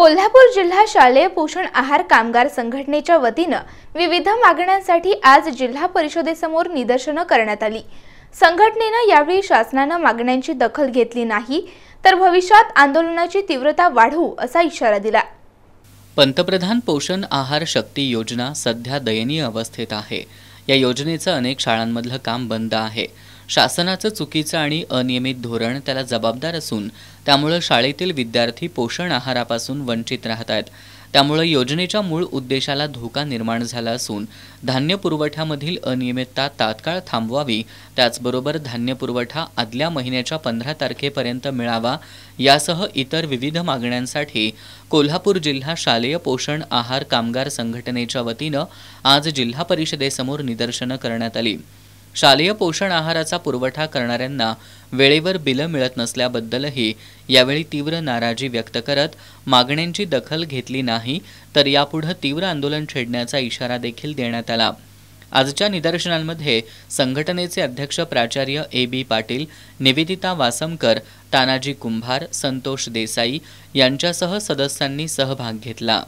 कोल्हापूर जिल्हा शालेय पोषण आहार कामगार संघटनेच्या वतीनं विविध मागण्यांसाठी आज जिल्हा परिषदेसमोर निदर्शनं करण्यात आली संघटनेनं यावेळी शासनानं मागण्यांची दखल घेतली नाही तर भविष्यात आंदोलनाची तीव्रता वाढवू असा इशारा दिला पंतप्रधान पोषण आहार शक्ती योजना सध्या दयनीय अवस्थेत आहे या योजनेचं अनेक शाळांमधलं काम बंद आहे शासनाचं चुकीचं आणि अनियमित धोरण त्याला जबाबदार असून त्यामुळं शाळेतील विद्यार्थी पोषण आहारापासून वंचित राहत आहेत त्यामुळं योजनेच्या मूळ उद्देशाला धोका निर्माण झाला असून धान्य पुरवठ्यामधील अनियमितता तात्काळ थांबवावी त्याचबरोबर धान्य पुरवठा आदल्या महिन्याच्या पंधरा तारखेपर्यंत मिळावा यासह इतर विविध मागण्यांसाठी कोल्हापूर जिल्हा शालेय पोषण आहार कामगार संघटनेच्या वतीनं आज जिल्हा परिषदेसमोर निदर्शनं करण्यात आली शालेय पोषण आहाराचा पुरवठा करणाऱ्यांना वेळेवर बिलं मिळत नसल्याबद्दलही यावेळी तीव्र नाराजी व्यक्त करत मागण्यांची दखल घेतली नाही तर यापुढे तीव्र आंदोलन छेडण्याचा इशारा देखील देण्यात आला आजच्या निदर्शनांमध्ये संघटनेचे अध्यक्ष प्राचार्य ए बी पाटील निवेदिता वासमकर तानाजी कुंभार संतोष देसाई यांच्यासह सदस्यांनी सहभाग घेतला